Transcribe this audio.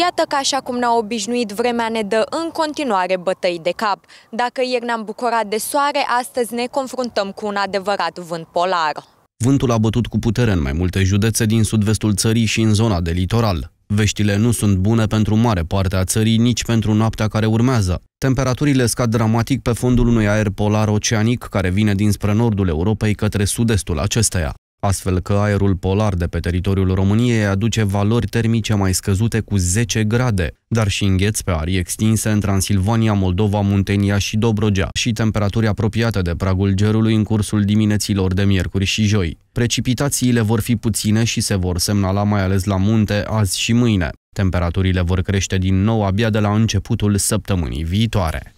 Iată că așa cum ne-a obișnuit, vremea ne dă în continuare bătăi de cap. Dacă ieri ne-am bucurat de soare, astăzi ne confruntăm cu un adevărat vânt polar. Vântul a bătut cu putere în mai multe județe din sud-vestul țării și în zona de litoral. Veștile nu sunt bune pentru mare parte a țării, nici pentru noaptea care urmează. Temperaturile scad dramatic pe fundul unui aer polar oceanic care vine dinspre nordul Europei către sud-estul acesteia astfel că aerul polar de pe teritoriul României aduce valori termice mai scăzute cu 10 grade, dar și îngheț pe arii extinse în Transilvania, Moldova, Muntenia și Dobrogea și temperaturi apropiate de pragul gerului în cursul dimineților de miercuri și joi. Precipitațiile vor fi puține și se vor semnala mai ales la munte azi și mâine. Temperaturile vor crește din nou abia de la începutul săptămânii viitoare.